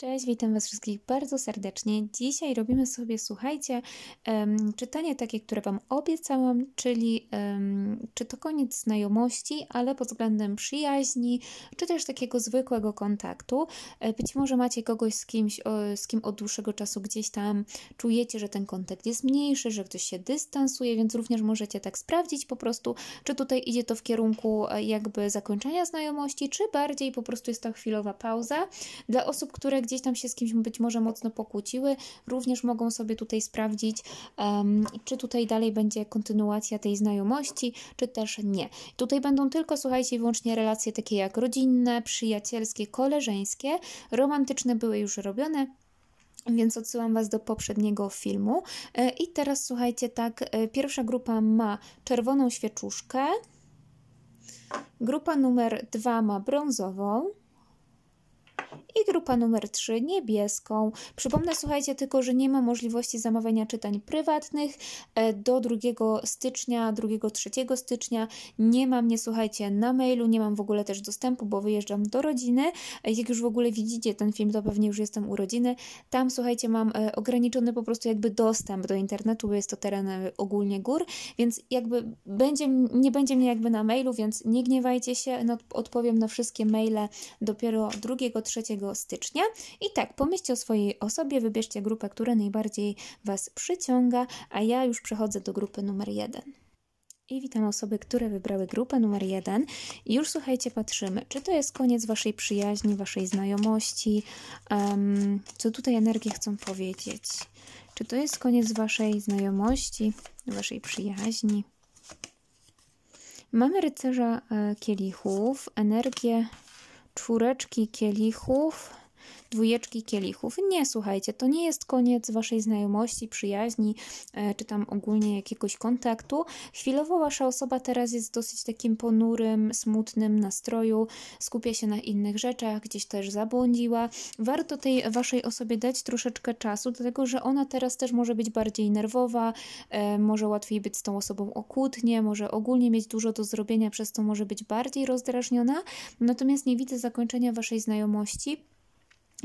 Cześć, witam Was wszystkich bardzo serdecznie. Dzisiaj robimy sobie, słuchajcie, um, czytanie takie, które Wam obiecałam, czyli um, czy to koniec znajomości, ale pod względem przyjaźni, czy też takiego zwykłego kontaktu. E, być może macie kogoś z kimś, o, z kim od dłuższego czasu gdzieś tam czujecie, że ten kontakt jest mniejszy, że ktoś się dystansuje, więc również możecie tak sprawdzić po prostu, czy tutaj idzie to w kierunku e, jakby zakończenia znajomości, czy bardziej po prostu jest to chwilowa pauza dla osób, które gdzieś tam się z kimś być może mocno pokłóciły, również mogą sobie tutaj sprawdzić, um, czy tutaj dalej będzie kontynuacja tej znajomości, czy też nie. Tutaj będą tylko, słuchajcie, wyłącznie relacje takie jak rodzinne, przyjacielskie, koleżeńskie, romantyczne były już robione, więc odsyłam Was do poprzedniego filmu. E, I teraz słuchajcie, tak, e, pierwsza grupa ma czerwoną świeczuszkę, grupa numer dwa ma brązową i grupa numer 3 niebieską. Przypomnę, słuchajcie, tylko, że nie ma możliwości zamawiania czytań prywatnych e, do 2 stycznia, 2-3 stycznia. Nie mam, nie słuchajcie, na mailu, nie mam w ogóle też dostępu, bo wyjeżdżam do rodziny. E, jak już w ogóle widzicie ten film, to pewnie już jestem u rodziny. Tam, słuchajcie, mam e, ograniczony po prostu jakby dostęp do internetu, bo jest to teren ogólnie gór, więc jakby będzie, nie będzie mnie jakby na mailu, więc nie gniewajcie się, no, odpowiem na wszystkie maile dopiero 2-3 stycznia. I tak, pomyślcie o swojej osobie, wybierzcie grupę, która najbardziej Was przyciąga, a ja już przechodzę do grupy numer jeden. I witam osoby, które wybrały grupę numer jeden. I już słuchajcie, patrzymy, czy to jest koniec waszej przyjaźni, waszej znajomości, um, co tutaj energie chcą powiedzieć. Czy to jest koniec waszej znajomości, waszej przyjaźni? Mamy rycerza e, kielichów, energię czwóreczki kielichów dwójeczki kielichów. Nie, słuchajcie, to nie jest koniec waszej znajomości, przyjaźni, e, czy tam ogólnie jakiegoś kontaktu. Chwilowo wasza osoba teraz jest w dosyć takim ponurym, smutnym nastroju, skupia się na innych rzeczach, gdzieś też zabłądziła. Warto tej waszej osobie dać troszeczkę czasu, dlatego że ona teraz też może być bardziej nerwowa, e, może łatwiej być z tą osobą o może ogólnie mieć dużo do zrobienia, przez to może być bardziej rozdrażniona, natomiast nie widzę zakończenia waszej znajomości.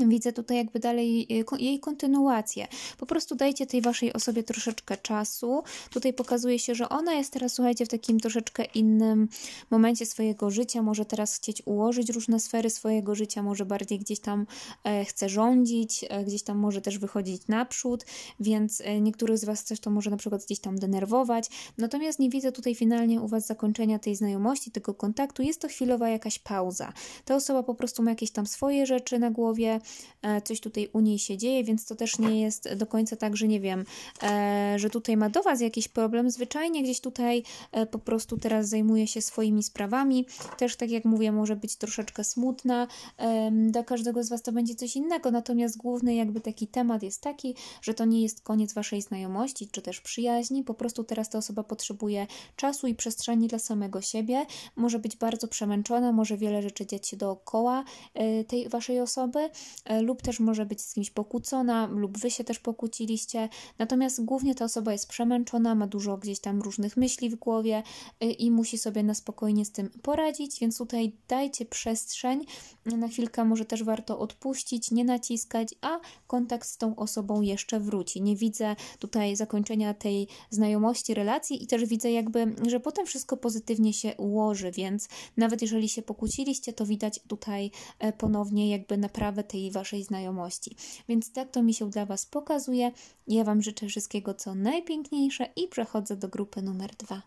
Widzę tutaj jakby dalej y, jej kontynuację. Po prostu dajcie tej waszej osobie troszeczkę czasu. Tutaj pokazuje się, że ona jest teraz, słuchajcie, w takim troszeczkę innym momencie swojego życia. Może teraz chcieć ułożyć różne sfery swojego życia, może bardziej gdzieś tam e, chce rządzić, e, gdzieś tam może też wychodzić naprzód, więc e, niektórych z was też to może na przykład gdzieś tam denerwować. Natomiast nie widzę tutaj finalnie u was zakończenia tej znajomości, tego kontaktu. Jest to chwilowa jakaś pauza. Ta osoba po prostu ma jakieś tam swoje rzeczy na głowie, E, coś tutaj u niej się dzieje, więc to też nie jest do końca tak, że nie wiem, e, że tutaj ma do Was jakiś problem. Zwyczajnie gdzieś tutaj e, po prostu teraz zajmuje się swoimi sprawami. Też, tak jak mówię, może być troszeczkę smutna. Dla każdego z Was to będzie coś innego, natomiast główny jakby taki temat jest taki, że to nie jest koniec Waszej znajomości czy też przyjaźni. Po prostu teraz ta osoba potrzebuje czasu i przestrzeni dla samego siebie. Może być bardzo przemęczona, może wiele rzeczy dziać się dookoła tej Waszej osoby. E, lub też może być z kimś pokłócona, lub wy się też pokłóciliście. Natomiast głównie ta osoba jest przemęczona, ma dużo gdzieś tam różnych myśli w głowie e, i musi sobie na spokojnie z tym poradzić, więc tutaj dajcie przestrzeń. Na chwilkę może też warto odpuścić, nie naciskać, a kontakt z tą osobą jeszcze wróci. Nie widzę tutaj zakończenia tej znajomości, relacji i też widzę jakby, że potem wszystko pozytywnie się ułoży, więc nawet jeżeli się pokłóciliście, to widać tutaj e, ponownie jakby naprawę tej Waszej znajomości. Więc tak to mi się dla Was pokazuje. Ja Wam życzę wszystkiego, co najpiękniejsze i przechodzę do grupy numer dwa.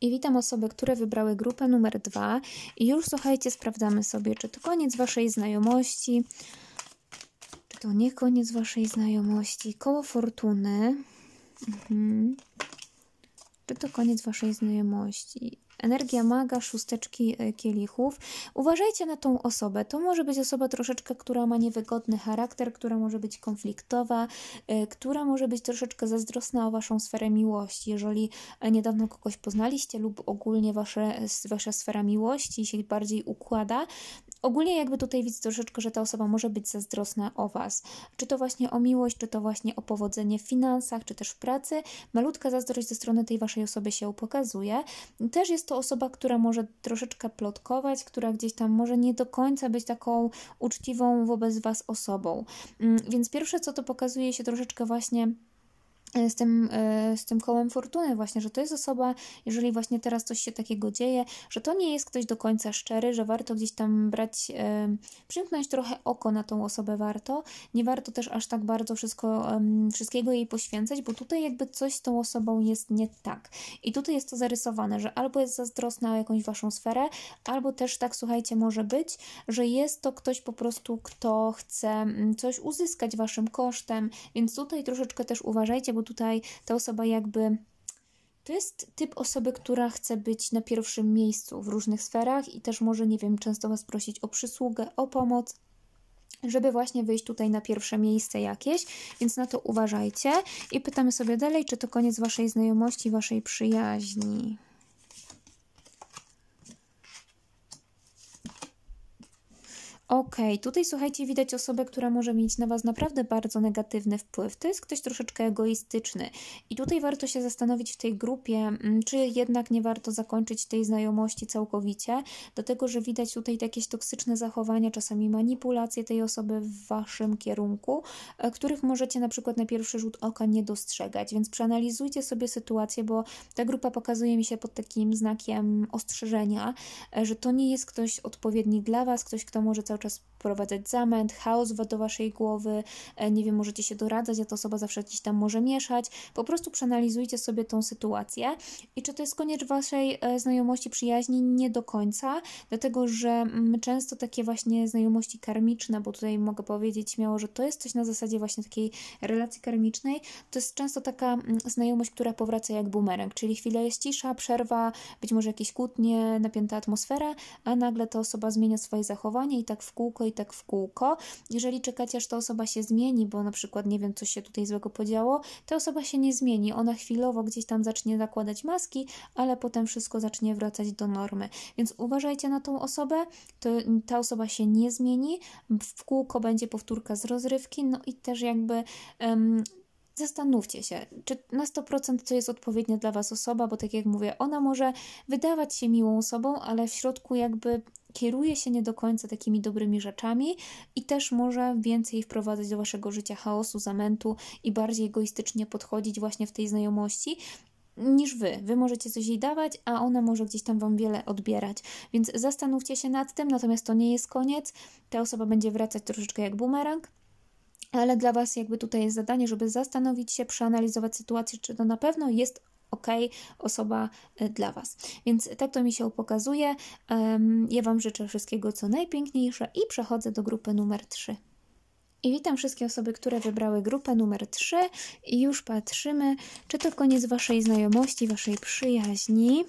I witam osoby, które wybrały grupę numer dwa. I już słuchajcie, sprawdzamy sobie, czy to koniec Waszej znajomości, czy to nie koniec Waszej znajomości. Koło fortuny. Mhm. Czy to koniec Waszej znajomości? energia maga, szósteczki e, kielichów. Uważajcie na tą osobę. To może być osoba troszeczkę, która ma niewygodny charakter, która może być konfliktowa, e, która może być troszeczkę zazdrosna o Waszą sferę miłości. Jeżeli e, niedawno kogoś poznaliście lub ogólnie wasze, Wasza sfera miłości się bardziej układa, ogólnie jakby tutaj widzę troszeczkę, że ta osoba może być zazdrosna o Was. Czy to właśnie o miłość, czy to właśnie o powodzenie w finansach, czy też w pracy. Malutka zazdrość ze strony tej Waszej osoby się pokazuje. Też jest to osoba, która może troszeczkę plotkować, która gdzieś tam może nie do końca być taką uczciwą wobec Was osobą. Mm, więc pierwsze, co to pokazuje się troszeczkę właśnie z tym, e, z tym kołem fortuny, właśnie, że to jest osoba, jeżeli właśnie teraz coś się takiego dzieje, że to nie jest ktoś do końca szczery, że warto gdzieś tam brać, e, przymknąć trochę oko na tą osobę warto. Nie warto też aż tak bardzo wszystko, wszystkiego jej poświęcać, bo tutaj jakby coś z tą osobą jest nie tak. I tutaj jest to zarysowane, że albo jest zazdrosna o jakąś waszą sferę, albo też tak, słuchajcie, może być, że jest to ktoś po prostu, kto chce mm, coś uzyskać waszym kosztem, więc tutaj troszeczkę też uważajcie, bo tutaj ta osoba jakby to jest typ osoby, która chce być na pierwszym miejscu w różnych sferach i też może, nie wiem, często Was prosić o przysługę, o pomoc, żeby właśnie wyjść tutaj na pierwsze miejsce jakieś, więc na to uważajcie. I pytamy sobie dalej, czy to koniec Waszej znajomości, Waszej przyjaźni. Okej, okay, tutaj słuchajcie, widać osobę, która może mieć na Was naprawdę bardzo negatywny wpływ. To jest ktoś troszeczkę egoistyczny. I tutaj warto się zastanowić w tej grupie, mm, czy jednak nie warto zakończyć tej znajomości całkowicie, dlatego że widać tutaj jakieś toksyczne zachowania, czasami manipulacje tej osoby w Waszym kierunku, e, których możecie na przykład na pierwszy rzut oka nie dostrzegać. Więc przeanalizujcie sobie sytuację, bo ta grupa pokazuje mi się pod takim znakiem ostrzeżenia, e, że to nie jest ktoś odpowiedni dla Was, ktoś, kto może cały czas wprowadzać zamęt, chaos do waszej głowy, e, nie wiem, możecie się doradzać, a ta osoba zawsze gdzieś tam może mieszać. Po prostu przeanalizujcie sobie tą sytuację i czy to jest koniec waszej e, znajomości, przyjaźni? Nie do końca, dlatego że mm, często takie właśnie znajomości karmiczne, bo tutaj mogę powiedzieć śmiało, że to jest coś na zasadzie właśnie takiej relacji karmicznej, to jest często taka mm, znajomość, która powraca jak bumerang, czyli chwilę jest cisza, przerwa, być może jakieś kłótnie, napięta atmosfera, a nagle ta osoba zmienia swoje zachowanie i tak w kółko i tak w kółko. Jeżeli czekacie, aż ta osoba się zmieni, bo na przykład nie wiem, coś się tutaj złego podziało, ta osoba się nie zmieni. Ona chwilowo gdzieś tam zacznie zakładać maski, ale potem wszystko zacznie wracać do normy. Więc uważajcie na tą osobę, to, ta osoba się nie zmieni, w kółko będzie powtórka z rozrywki, no i też jakby um, zastanówcie się, czy na 100% to jest odpowiednia dla Was osoba, bo tak jak mówię, ona może wydawać się miłą osobą, ale w środku jakby kieruje się nie do końca takimi dobrymi rzeczami i też może więcej wprowadzać do Waszego życia chaosu, zamętu i bardziej egoistycznie podchodzić właśnie w tej znajomości niż wy. Wy możecie coś jej dawać, a ona może gdzieś tam wam wiele odbierać. Więc zastanówcie się nad tym, natomiast to nie jest koniec. Ta osoba będzie wracać troszeczkę jak bumerang ale dla Was jakby tutaj jest zadanie, żeby zastanowić się, przeanalizować sytuację, czy to na pewno jest ok, osoba e, dla Was. Więc tak to mi się pokazuje. Ja Wam życzę wszystkiego co najpiękniejsze i przechodzę do grupy numer 3. I witam wszystkie osoby, które wybrały grupę numer 3 i już patrzymy, czy to koniec Waszej znajomości, Waszej przyjaźni.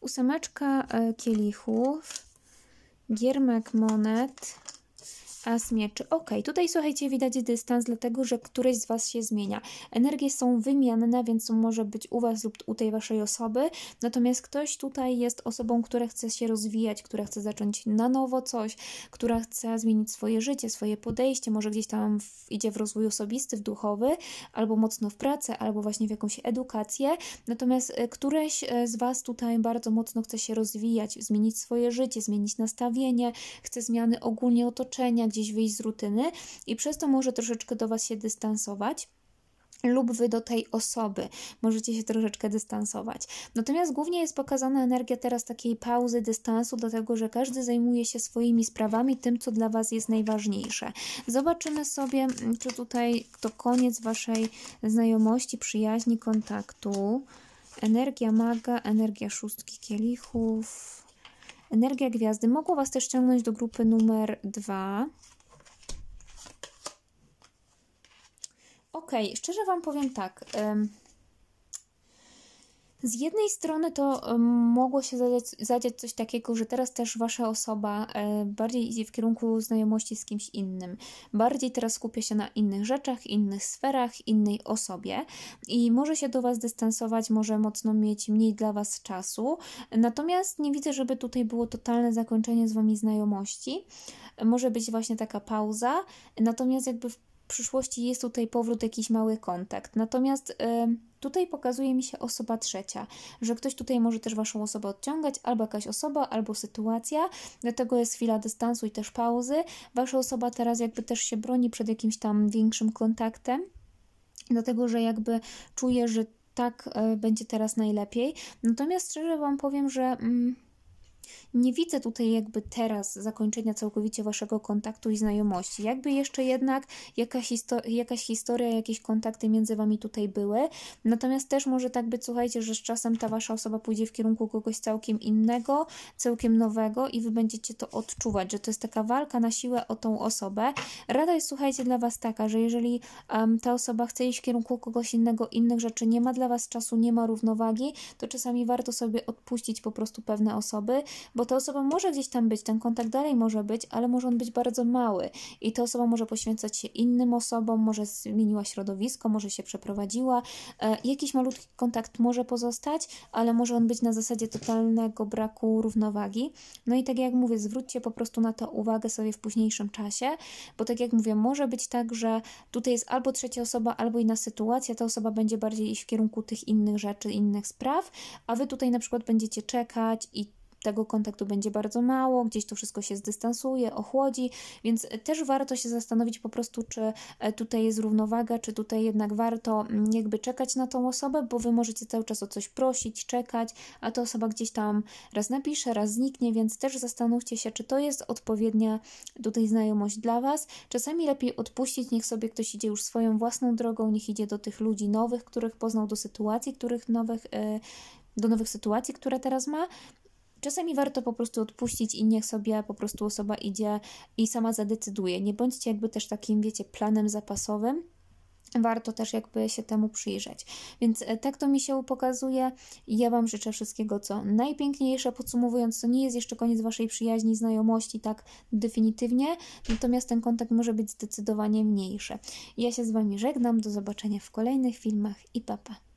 Ósemeczka e, kielichów Giermek monet. A z Ok, tutaj słuchajcie, widać dystans, dlatego że któreś z Was się zmienia. Energie są wymienne, więc może być u Was lub u tej Waszej osoby. Natomiast ktoś tutaj jest osobą, która chce się rozwijać, która chce zacząć na nowo coś, która chce zmienić swoje życie, swoje podejście, może gdzieś tam w, idzie w rozwój osobisty, w duchowy, albo mocno w pracę, albo właśnie w jakąś edukację. Natomiast e, któreś e, z Was tutaj bardzo mocno chce się rozwijać, zmienić swoje życie, zmienić nastawienie, chce zmiany ogólnie otoczenia, gdzieś wyjść z rutyny i przez to może troszeczkę do Was się dystansować lub wy do tej osoby możecie się troszeczkę dystansować. Natomiast głównie jest pokazana energia teraz takiej pauzy, dystansu, dlatego że każdy zajmuje się swoimi sprawami, tym co dla was jest najważniejsze. Zobaczymy sobie, mm, czy tutaj to koniec waszej znajomości, przyjaźni, kontaktu. Energia maga, energia szóstki kielichów. Energia gwiazdy mogła Was też ciągnąć do grupy numer dwa. Ok, szczerze Wam powiem tak. Z jednej strony to e, mogło się zadziać, zadziać, coś takiego, że teraz też wasza osoba e, bardziej idzie w kierunku znajomości z kimś innym. Bardziej teraz skupia się na innych rzeczach, innych sferach, innej osobie i może się do was dystansować, może mocno mieć mniej dla was czasu. Natomiast nie widzę, żeby tutaj było totalne zakończenie z wami znajomości. Może być właśnie taka pauza, natomiast jakby w przyszłości jest tutaj powrót, jakiś mały kontakt. Natomiast. Yy, Tutaj pokazuje mi się osoba trzecia, że ktoś tutaj może też Waszą osobę odciągać, albo jakaś osoba, albo sytuacja, dlatego jest chwila dystansu i też pauzy. Wasza osoba teraz jakby też się broni przed jakimś tam większym kontaktem, dlatego że jakby czuje, że tak e, będzie teraz najlepiej. Natomiast szczerze Wam powiem, że. Mm, nie widzę tutaj jakby teraz zakończenia całkowicie waszego kontaktu i znajomości. Jakby jeszcze jednak jakaś, histo jakaś historia, jakieś kontakty między wami tutaj były. Natomiast też może tak być, słuchajcie, że z czasem ta wasza osoba pójdzie w kierunku kogoś całkiem innego, całkiem nowego i wy będziecie to odczuwać, że to jest taka walka na siłę o tą osobę. Rada jest, słuchajcie, dla was taka, że jeżeli um, ta osoba chce iść w kierunku kogoś innego, innych rzeczy, nie ma dla was czasu, nie ma równowagi, to czasami warto sobie odpuścić po prostu pewne osoby bo ta osoba może gdzieś tam być, ten kontakt dalej może być, ale może on być bardzo mały i ta osoba może poświęcać się innym osobom, może zmieniła środowisko, może się przeprowadziła. E, jakiś malutki kontakt może pozostać, ale może on być na zasadzie totalnego braku równowagi. No i tak jak mówię, zwróćcie po prostu na to uwagę sobie w późniejszym czasie, bo tak jak mówię, może być tak, że tutaj jest albo trzecia osoba, albo inna sytuacja, ta osoba będzie bardziej iść w kierunku tych innych rzeczy, innych spraw, a wy tutaj na przykład będziecie czekać i tego kontaktu będzie bardzo mało, gdzieś to wszystko się zdystansuje, ochłodzi, więc też warto się zastanowić po prostu, czy e, tutaj jest równowaga, czy tutaj jednak warto mm, jakby czekać na tą osobę, bo wy możecie cały czas o coś prosić, czekać, a ta osoba gdzieś tam raz napisze, raz zniknie, więc też zastanówcie się, czy to jest odpowiednia tutaj znajomość dla was. Czasami lepiej odpuścić, niech sobie ktoś idzie już swoją własną drogą, niech idzie do tych ludzi nowych, których poznał, do sytuacji, których nowych. Yy, do nowych sytuacji, które teraz ma, Czasami warto po prostu odpuścić i niech sobie po prostu osoba idzie i sama zadecyduje. Nie bądźcie jakby też takim, wiecie, planem zapasowym warto też jakby się temu przyjrzeć. Więc e, tak to mi się pokazuje. Ja Wam życzę wszystkiego, co najpiękniejsze. Podsumowując, to nie jest jeszcze koniec Waszej przyjaźni, znajomości, tak definitywnie, natomiast ten kontakt może być zdecydowanie mniejszy. Ja się z Wami żegnam, do zobaczenia w kolejnych filmach i papa. Pa.